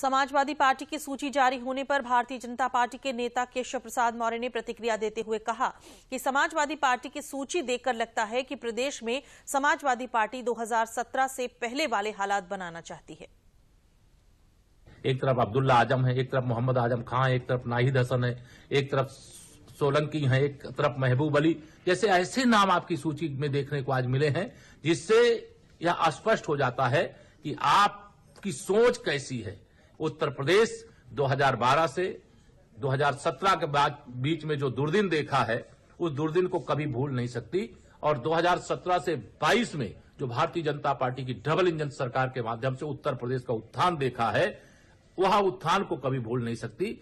Samajwadi party की सूची जारी होने पर भारतीय जनता पार्टी के नेता केशव प्रसाद मौर्य ने प्रतिक्रिया देते हुए कहा कि समाजवादी पार्टी की सूची देखकर लगता है कि प्रदेश में समाजवादी पार्टी 2017 से पहले वाले हालात बनाना चाहती है एक तरफ अब्दुल्ला आजम है एक तरफ मोहम्मद आजम खां एक तरफ नाहिद हसन है एक तरफ सोलंकी है एक तरफ महबूब अली जैसे ऐसे नाम आपकी सूची में देखने को आज मिले हैं जिससे यह स्पष्ट हो जाता है कि आपकी सोच कैसी है उत्तर प्रदेश 2012 से 2017 के बाद बीच में जो दुर्दिन देखा है उस दुर्दिन को कभी भूल नहीं सकती और 2017 से 22 में जो भारतीय जनता पार्टी की डबल इंजन सरकार के माध्यम से उत्तर प्रदेश का उत्थान देखा है वह उत्थान को कभी भूल नहीं सकती